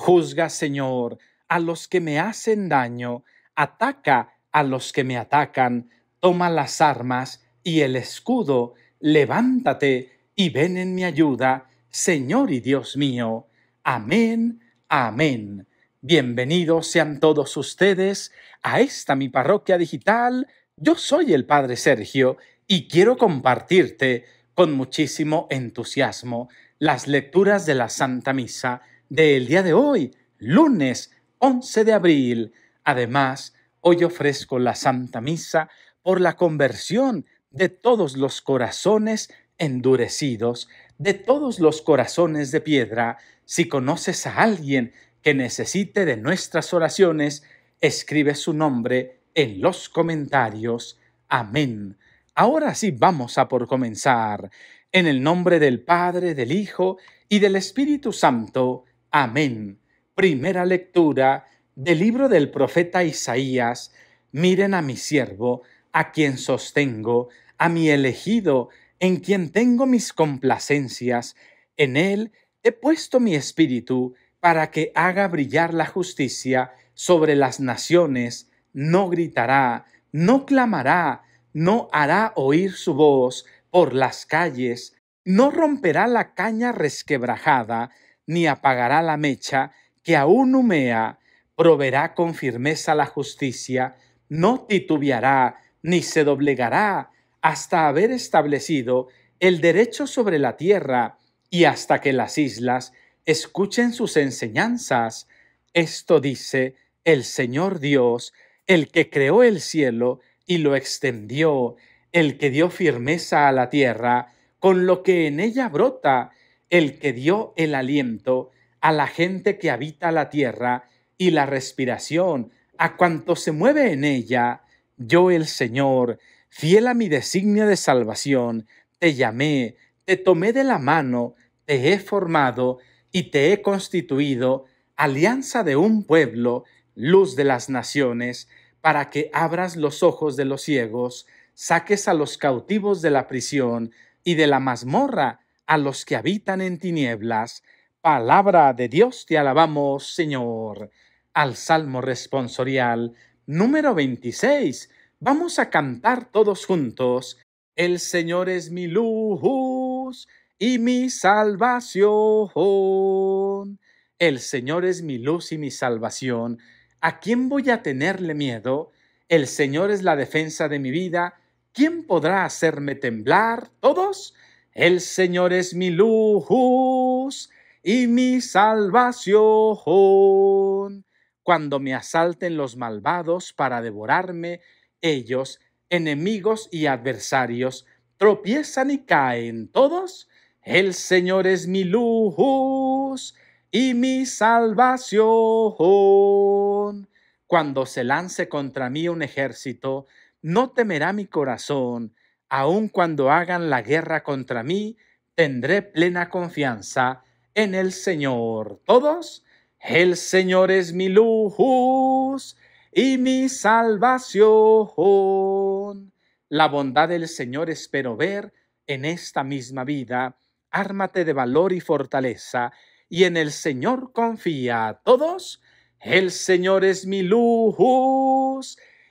Juzga, Señor, a los que me hacen daño, ataca a los que me atacan, toma las armas y el escudo, levántate y ven en mi ayuda, Señor y Dios mío. Amén, amén. Bienvenidos sean todos ustedes a esta mi parroquia digital. Yo soy el Padre Sergio y quiero compartirte con muchísimo entusiasmo las lecturas de la Santa Misa del día de hoy, lunes 11 de abril. Además, hoy ofrezco la Santa Misa por la conversión de todos los corazones endurecidos, de todos los corazones de piedra. Si conoces a alguien que necesite de nuestras oraciones, escribe su nombre en los comentarios. Amén. Ahora sí vamos a por comenzar. En el nombre del Padre, del Hijo y del Espíritu Santo. Amén. Primera lectura del libro del profeta Isaías. Miren a mi siervo, a quien sostengo, a mi elegido, en quien tengo mis complacencias. En él he puesto mi espíritu para que haga brillar la justicia sobre las naciones. No gritará, no clamará, no hará oír su voz por las calles, no romperá la caña resquebrajada, ni apagará la mecha que aún humea, proveerá con firmeza la justicia, no titubeará ni se doblegará hasta haber establecido el derecho sobre la tierra y hasta que las islas escuchen sus enseñanzas. Esto dice el Señor Dios, el que creó el cielo y lo extendió, el que dio firmeza a la tierra, con lo que en ella brota, el que dio el aliento a la gente que habita la tierra y la respiración, a cuanto se mueve en ella, yo el Señor, fiel a mi designio de salvación, te llamé, te tomé de la mano, te he formado y te he constituido alianza de un pueblo, luz de las naciones, para que abras los ojos de los ciegos, saques a los cautivos de la prisión y de la mazmorra a los que habitan en tinieblas. Palabra de Dios, te alabamos, Señor. Al Salmo responsorial número 26. Vamos a cantar todos juntos. El Señor es mi luz y mi salvación. El Señor es mi luz y mi salvación. ¿A quién voy a tenerle miedo? El Señor es la defensa de mi vida. ¿Quién podrá hacerme temblar? Todos el Señor es mi luz y mi salvación. Cuando me asalten los malvados para devorarme, ellos, enemigos y adversarios, tropiezan y caen todos. El Señor es mi luz y mi salvación. Cuando se lance contra mí un ejército, no temerá mi corazón aun cuando hagan la guerra contra mí, tendré plena confianza en el Señor. Todos, el Señor es mi luz y mi salvación. La bondad del Señor espero ver en esta misma vida. Ármate de valor y fortaleza, y en el Señor confía. Todos, el Señor es mi luz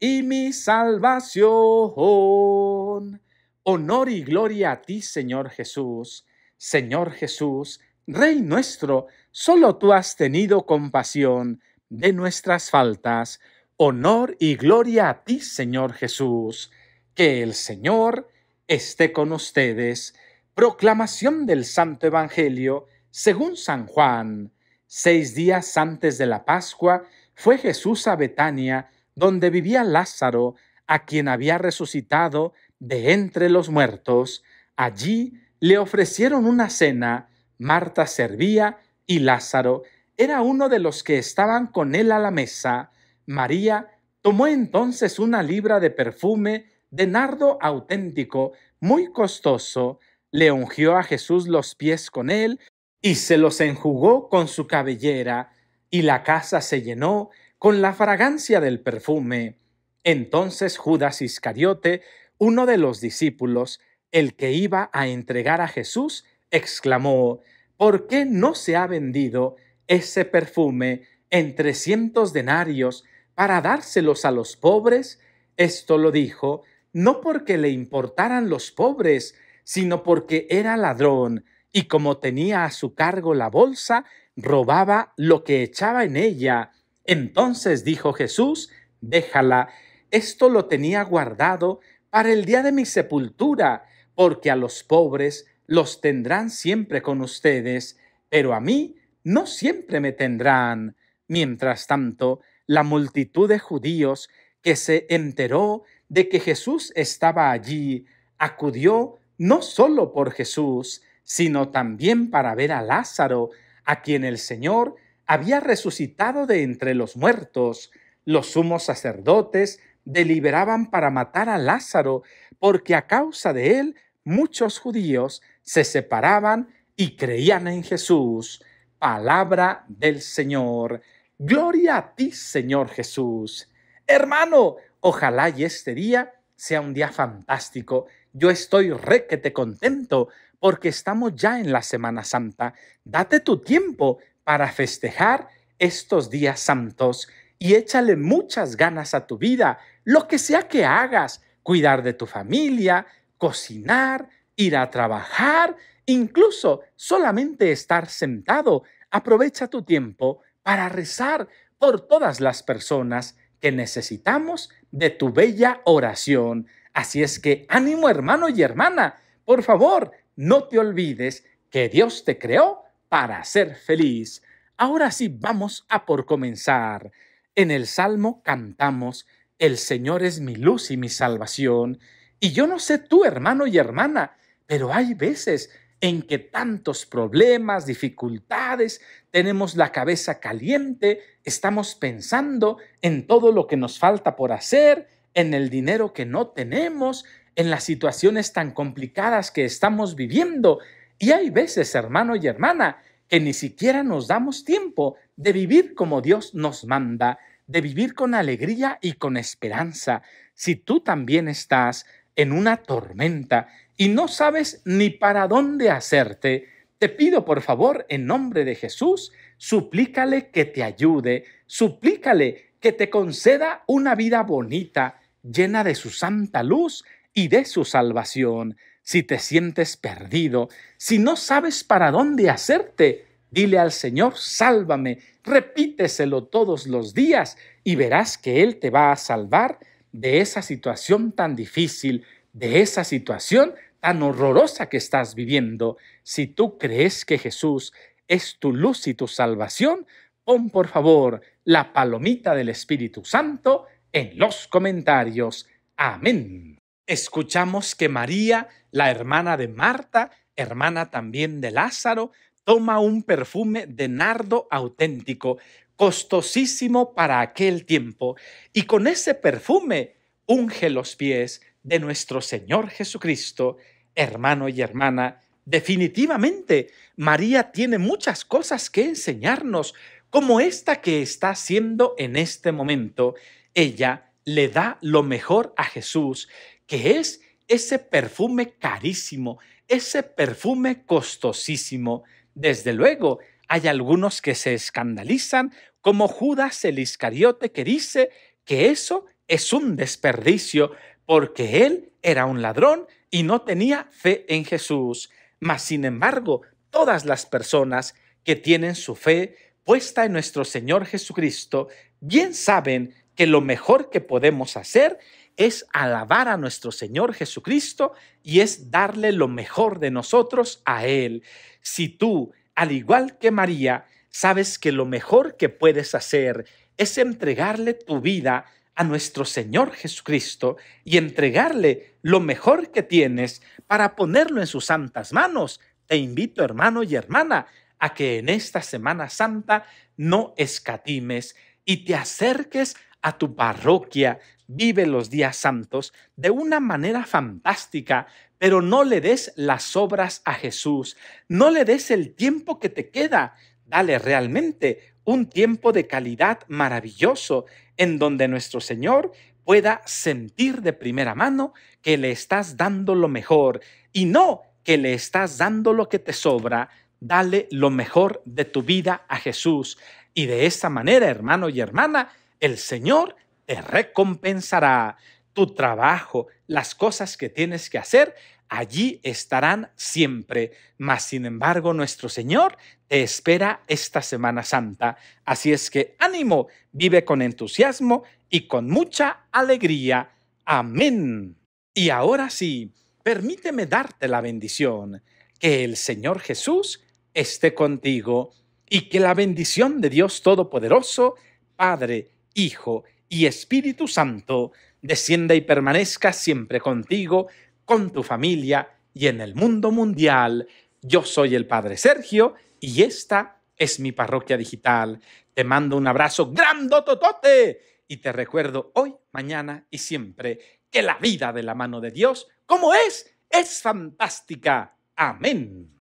y mi salvación. Honor y gloria a ti, Señor Jesús. Señor Jesús, Rey nuestro, solo tú has tenido compasión de nuestras faltas. Honor y gloria a ti, Señor Jesús. Que el Señor esté con ustedes. Proclamación del Santo Evangelio según San Juan. Seis días antes de la Pascua fue Jesús a Betania donde vivía Lázaro, a quien había resucitado de entre los muertos, allí le ofrecieron una cena, Marta servía y Lázaro era uno de los que estaban con él a la mesa. María tomó entonces una libra de perfume de nardo auténtico, muy costoso, le ungió a Jesús los pies con él y se los enjugó con su cabellera, y la casa se llenó con la fragancia del perfume. Entonces Judas Iscariote, uno de los discípulos, el que iba a entregar a Jesús, exclamó, ¿por qué no se ha vendido ese perfume en trescientos denarios para dárselos a los pobres? Esto lo dijo no porque le importaran los pobres, sino porque era ladrón y como tenía a su cargo la bolsa, robaba lo que echaba en ella. Entonces dijo Jesús, déjala, esto lo tenía guardado para el día de mi sepultura, porque a los pobres los tendrán siempre con ustedes, pero a mí no siempre me tendrán. Mientras tanto, la multitud de judíos que se enteró de que Jesús estaba allí, acudió no solo por Jesús, sino también para ver a Lázaro, a quien el Señor había resucitado de entre los muertos. Los sumos sacerdotes deliberaban para matar a Lázaro, porque a causa de él muchos judíos se separaban y creían en Jesús. Palabra del Señor. Gloria a ti, Señor Jesús. Hermano, ojalá y este día sea un día fantástico. Yo estoy re te contento porque estamos ya en la Semana Santa. Date tu tiempo para festejar estos días santos y échale muchas ganas a tu vida, lo que sea que hagas, cuidar de tu familia, cocinar, ir a trabajar, incluso solamente estar sentado. Aprovecha tu tiempo para rezar por todas las personas que necesitamos de tu bella oración. Así es que ánimo hermano y hermana, por favor, no te olvides que Dios te creó para ser feliz. Ahora sí vamos a por comenzar. En el Salmo cantamos, El Señor es mi luz y mi salvación. Y yo no sé tú, hermano y hermana, pero hay veces en que tantos problemas, dificultades, tenemos la cabeza caliente, estamos pensando en todo lo que nos falta por hacer, en el dinero que no tenemos, en las situaciones tan complicadas que estamos viviendo, y hay veces, hermano y hermana, que ni siquiera nos damos tiempo de vivir como Dios nos manda, de vivir con alegría y con esperanza. Si tú también estás en una tormenta y no sabes ni para dónde hacerte, te pido por favor, en nombre de Jesús, suplícale que te ayude, suplícale que te conceda una vida bonita, llena de su santa luz y de su salvación si te sientes perdido, si no sabes para dónde hacerte, dile al Señor, sálvame, repíteselo todos los días y verás que Él te va a salvar de esa situación tan difícil, de esa situación tan horrorosa que estás viviendo. Si tú crees que Jesús es tu luz y tu salvación, pon por favor la palomita del Espíritu Santo en los comentarios. Amén escuchamos que María, la hermana de Marta, hermana también de Lázaro, toma un perfume de nardo auténtico, costosísimo para aquel tiempo, y con ese perfume unge los pies de nuestro Señor Jesucristo, hermano y hermana. Definitivamente, María tiene muchas cosas que enseñarnos, como esta que está haciendo en este momento. Ella le da lo mejor a Jesús que es ese perfume carísimo, ese perfume costosísimo. Desde luego, hay algunos que se escandalizan, como Judas el Iscariote, que dice que eso es un desperdicio, porque él era un ladrón y no tenía fe en Jesús. Mas, sin embargo, todas las personas que tienen su fe puesta en nuestro Señor Jesucristo, bien saben que lo mejor que podemos hacer es alabar a nuestro Señor Jesucristo y es darle lo mejor de nosotros a Él. Si tú, al igual que María, sabes que lo mejor que puedes hacer es entregarle tu vida a nuestro Señor Jesucristo y entregarle lo mejor que tienes para ponerlo en sus santas manos, te invito, hermano y hermana, a que en esta Semana Santa no escatimes y te acerques a tu parroquia, vive los días santos de una manera fantástica, pero no le des las obras a Jesús, no le des el tiempo que te queda, dale realmente un tiempo de calidad maravilloso en donde nuestro Señor pueda sentir de primera mano que le estás dando lo mejor y no que le estás dando lo que te sobra, dale lo mejor de tu vida a Jesús. Y de esa manera, hermano y hermana, el Señor te recompensará tu trabajo, las cosas que tienes que hacer, allí estarán siempre. Mas, sin embargo, nuestro Señor te espera esta Semana Santa. Así es que ánimo, vive con entusiasmo y con mucha alegría. Amén. Y ahora sí, permíteme darte la bendición. Que el Señor Jesús esté contigo y que la bendición de Dios Todopoderoso, Padre, Hijo y Espíritu Santo, descienda y permanezca siempre contigo, con tu familia y en el mundo mundial. Yo soy el Padre Sergio y esta es mi parroquia digital. Te mando un abrazo grandototote y te recuerdo hoy, mañana y siempre que la vida de la mano de Dios, como es, es fantástica. Amén.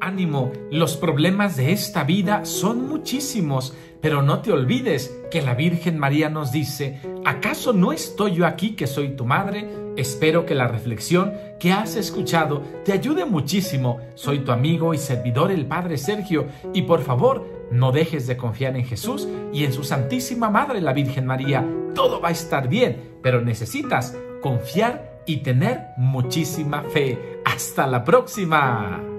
Ánimo, los problemas de esta vida son muchísimos, pero no te olvides que la Virgen María nos dice, ¿acaso no estoy yo aquí que soy tu madre? Espero que la reflexión que has escuchado te ayude muchísimo. Soy tu amigo y servidor el Padre Sergio y por favor no dejes de confiar en Jesús y en su Santísima Madre la Virgen María. Todo va a estar bien, pero necesitas confiar y tener muchísima fe. Hasta la próxima.